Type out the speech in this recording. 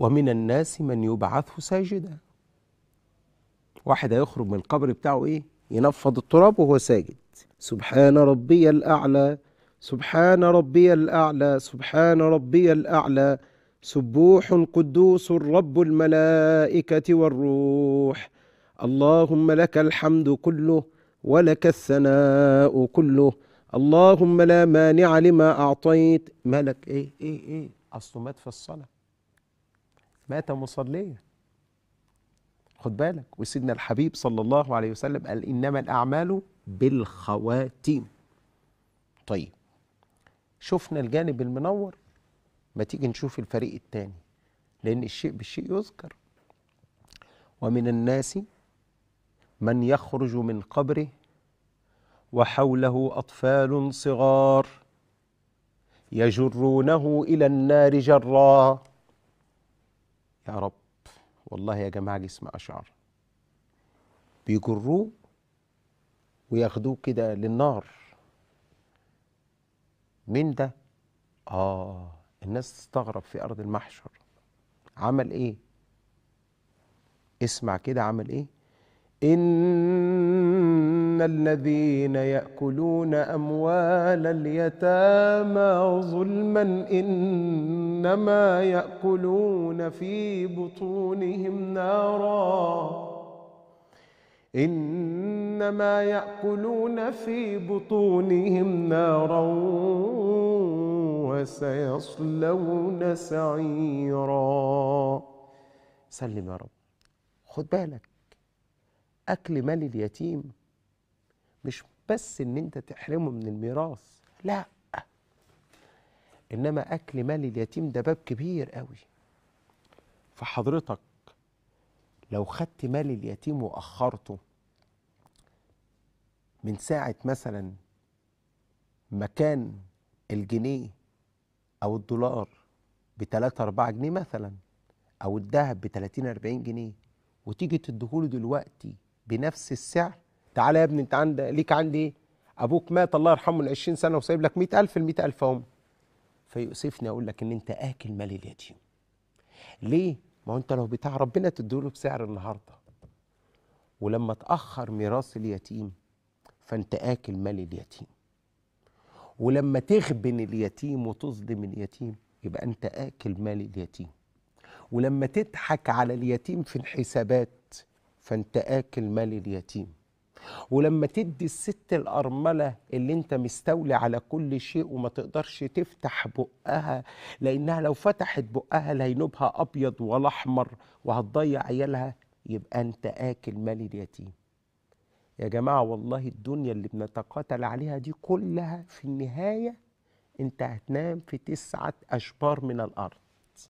ومن الناس من يبعث ساجدا واحد هيخرج من القبر بتاعه ايه ينفض التراب وهو ساجد سبحان ربي الاعلى سبحان ربي الاعلى سبحان ربي الاعلى سبوح قدوس رب الملائكه والروح اللهم لك الحمد كله ولك الثناء كله اللهم لا مانع لما اعطيت ملك ايه ايه ايه اصله مات في الصلاه مات مصليا خد بالك وسيدنا الحبيب صلى الله عليه وسلم قال إنما الأعمال بالخواتيم طيب شفنا الجانب المنور ما تيجي نشوف الفريق الثاني لأن الشيء بالشيء يذكر ومن الناس من يخرج من قبره وحوله أطفال صغار يجرونه إلى النار جرا يا رب والله يا جماعة جسم أشعر بيجروه وياخدوه كده للنار مين ده؟ آه الناس تستغرب في أرض المحشر عمل إيه؟ اسمع كده عمل إيه؟ إن ان الذين ياكلون اموال اليتامى ظلما انما ياكلون في بطونهم نارا انما ياكلون في بطونهم نارا وسيصلون سعيرا سلم يا رب خد بالك اكل مال اليتيم مش بس ان انت تحرمه من الميراث لا انما اكل مال اليتيم ده باب كبير قوي فحضرتك لو خدت مال اليتيم واخرته من ساعه مثلا مكان الجنيه او الدولار ب 3 4 جنيه مثلا او الذهب ب 30 40 جنيه وتيجي تديهوله دلوقتي بنفس السعر تعالى يا ابني انت عند ليك عندي ايه ابوك مات الله يرحمه من 20 سنه وسايب لك 100000 ال 100000 اهم فيؤسفني اقول لك ان انت اكل مال اليتيم ليه ما هو انت لو بتاع ربنا تديله بسعر النهارده ولما تاخر ميراث اليتيم فانت اكل مال اليتيم ولما تغبن اليتيم وتظلم اليتيم يبقى انت اكل مال اليتيم ولما تضحك على اليتيم في الحسابات فانت اكل مال اليتيم ولما تدي الست الأرملة اللي انت مستولي على كل شيء وما تقدرش تفتح بقها لأنها لو فتحت بقها لينوبها أبيض ولا أحمر وهتضيع عيالها يبقى انت آكل مال اليتيم يا جماعة والله الدنيا اللي بنتقاتل عليها دي كلها في النهاية انت هتنام في تسعة أشبار من الأرض